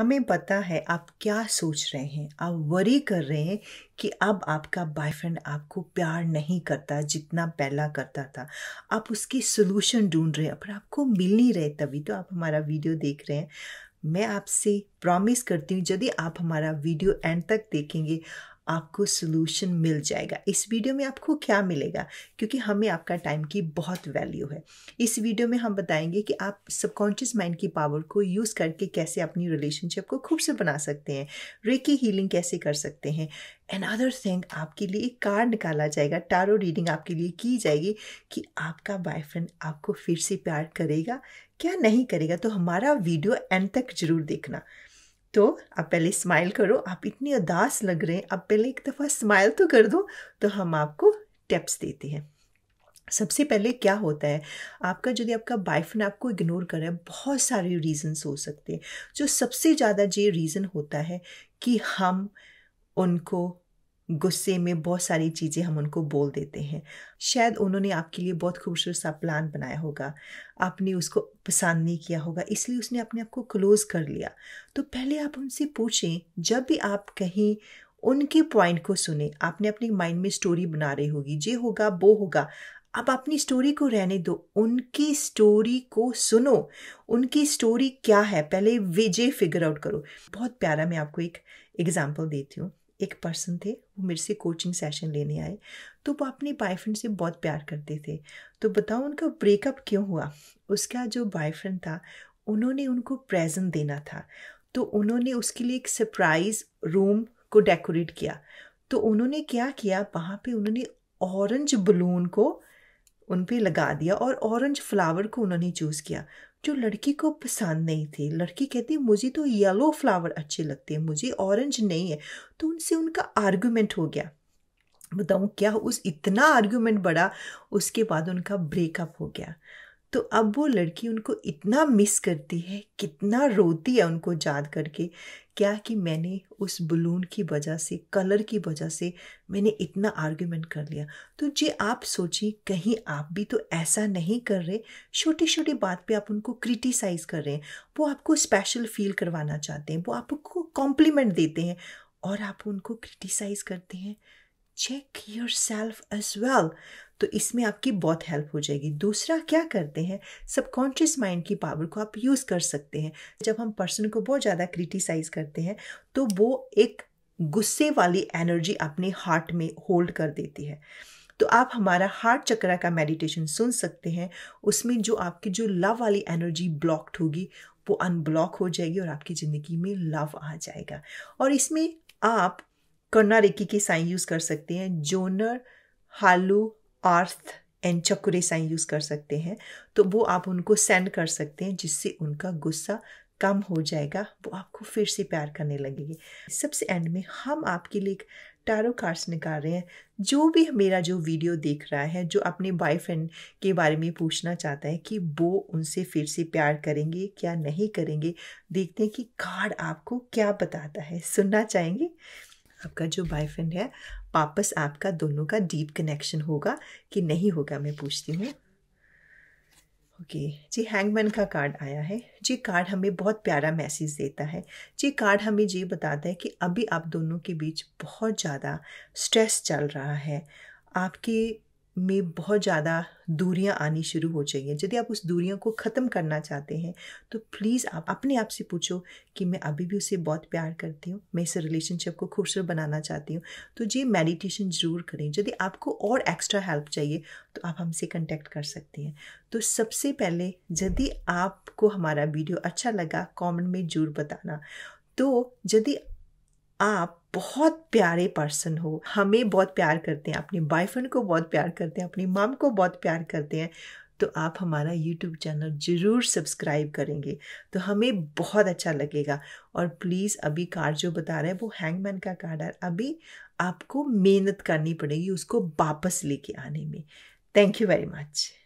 हमें पता है आप क्या सोच रहे हैं आप वरी कर रहे हैं कि अब आपका बॉयफ्रेंड आपको प्यार नहीं करता जितना पहला करता था आप उसकी सोल्यूशन ढूंढ रहे हैं पर आपको मिल नहीं रहे तभी तो आप हमारा वीडियो देख रहे हैं मैं आपसे प्रॉमिस करती हूँ यदि आप हमारा वीडियो एंड तक देखेंगे आपको सोल्यूशन मिल जाएगा इस वीडियो में आपको क्या मिलेगा क्योंकि हमें आपका टाइम की बहुत वैल्यू है इस वीडियो में हम बताएंगे कि आप सबकॉन्शियस माइंड की पावर को यूज़ करके कैसे अपनी रिलेशनशिप को खूब से बना सकते हैं रेकी हीलिंग कैसे कर सकते हैं एंड अदर थिंग आपके लिए एक कार्ड निकाला जाएगा टारो रीडिंग आपके लिए की जाएगी कि आपका बॉयफ्रेंड आपको फिर से प्यार करेगा क्या नहीं करेगा तो हमारा वीडियो एंड तक जरूर देखना तो आप पहले स्माइल करो आप इतनी उदास लग रहे हैं आप पहले एक दफ़ा स्माइल तो कर दो तो हम आपको टिप्स देते हैं सबसे पहले क्या होता है आपका यदि आपका वाइफ ने आपको इग्नोर करा बहुत सारे रीजंस हो सकते हैं जो सबसे ज़्यादा ये रीज़न होता है कि हम उनको गुस्से में बहुत सारी चीज़ें हम उनको बोल देते हैं शायद उन्होंने आपके लिए बहुत खूबसूरत सा प्लान बनाया होगा आपने उसको पसंद नहीं किया होगा इसलिए उसने अपने आप को क्लोज़ कर लिया तो पहले आप उनसे पूछें जब भी आप कहीं उनके पॉइंट को सुने आपने अपने माइंड में स्टोरी बना रही होगी ये होगा वो होगा अब अपनी स्टोरी को रहने दो उनकी स्टोरी को सुनो उनकी स्टोरी क्या है पहले विजय फिगर आउट करो बहुत प्यारा मैं आपको एक एग्जाम्पल देती हूँ एक पर्सन थे वो मेरे से कोचिंग सेशन लेने आए तो वो अपने बॉयफ्रेंड से बहुत प्यार करते थे तो बताओ उनका ब्रेकअप क्यों हुआ उसका जो बॉयफ्रेंड था उन्होंने उनको प्रेजेंट देना था तो उन्होंने उसके लिए एक सरप्राइज़ रूम को डेकोरेट किया तो उन्होंने क्या किया वहाँ पे उन्होंने ऑरेंज बलून को उन पर लगा दिया और ऑरेंज फ्लावर को उन्होंने चूज़ किया जो लड़की को पसंद नहीं थी लड़की कहती मुझे तो येलो फ्लावर अच्छे लगते हैं मुझे ऑरेंज नहीं है तो उनसे उनका आर्ग्यूमेंट हो गया बताऊँ क्या उस इतना आर्ग्यूमेंट बढ़ा उसके बाद उनका ब्रेकअप हो गया तो अब वो लड़की उनको इतना मिस करती है कितना रोती है उनको याद करके क्या कि मैंने उस बलून की वजह से कलर की वजह से मैंने इतना आर्ग्यूमेंट कर लिया तो जी आप सोचिए कहीं आप भी तो ऐसा नहीं कर रहे छोटी छोटी बात पे आप उनको क्रिटिसाइज़ कर रहे हैं वो आपको स्पेशल फील करवाना चाहते हैं वो आपको कॉम्प्लीमेंट देते हैं और आप उनको क्रिटिसाइज़ करते हैं check yourself as well तो इसमें आपकी बहुत हेल्प हो जाएगी दूसरा क्या करते हैं सबकॉन्शियस माइंड की पावर को आप यूज़ कर सकते हैं जब हम पर्सन को बहुत ज़्यादा क्रिटिसाइज करते हैं तो वो एक गुस्से वाली एनर्जी अपने हार्ट में होल्ड कर देती है तो आप हमारा हार्ट चक्र का मेडिटेशन सुन सकते हैं उसमें जो आपकी जो लव वाली एनर्जी ब्लॉक्ड होगी वो अनब्लॉक हो जाएगी और आपकी ज़िंदगी में लव आ जाएगा और इसमें आप कर्णा रेकी के साइन यूज़ कर सकते हैं जोनर हालू आर्थ एंड चकुरे साइन यूज़ कर सकते हैं तो वो आप उनको सेंड कर सकते हैं जिससे उनका गुस्सा कम हो जाएगा वो आपको फिर से प्यार करने लगेंगे सबसे एंड में हम आपके लिए एक टारो कार्ड्स निकाल रहे हैं जो भी मेरा जो वीडियो देख रहा है जो अपने बॉयफ्रेंड के बारे में पूछना चाहता है कि वो उनसे फिर से प्यार करेंगे क्या नहीं करेंगे देखते हैं कि कार्ड आपको क्या बताता है सुनना चाहेंगे आपका जो बॉयफ्रेंड है वापस आपका दोनों का डीप कनेक्शन होगा कि नहीं होगा मैं पूछती हूँ ओके okay. जी हैंगमैन का कार्ड आया है जी कार्ड हमें बहुत प्यारा मैसेज देता है जी कार्ड हमें ये बताता है कि अभी आप दोनों के बीच बहुत ज़्यादा स्ट्रेस चल रहा है आपके में बहुत ज़्यादा दूरियां आनी शुरू हो चाहिए यदि आप उस दूरियों को ख़त्म करना चाहते हैं तो प्लीज़ आप अपने आप से पूछो कि मैं अभी भी उसे बहुत प्यार करती हूँ मैं इस रिलेशनशिप को खूबसूरत बनाना चाहती हूँ तो ये मेडिटेशन ज़रूर करें यदि आपको और एक्स्ट्रा हेल्प चाहिए तो आप हमसे कंटेक्ट कर सकती हैं तो सबसे पहले यदि आपको हमारा वीडियो अच्छा लगा कॉमेंट में ज़रूर बताना तो यदि आप बहुत प्यारे पर्सन हो हमें बहुत प्यार करते हैं अपने बॉयफ्रेंड को बहुत प्यार करते हैं अपनी मम को बहुत प्यार करते हैं तो आप हमारा यूट्यूब चैनल ज़रूर सब्सक्राइब करेंगे तो हमें बहुत अच्छा लगेगा और प्लीज़ अभी कार्ड जो बता रहे हैं वो हैंगमैन का कार्ड है अभी आपको मेहनत करनी पड़ेगी उसको वापस लेके आने में थैंक यू वेरी मच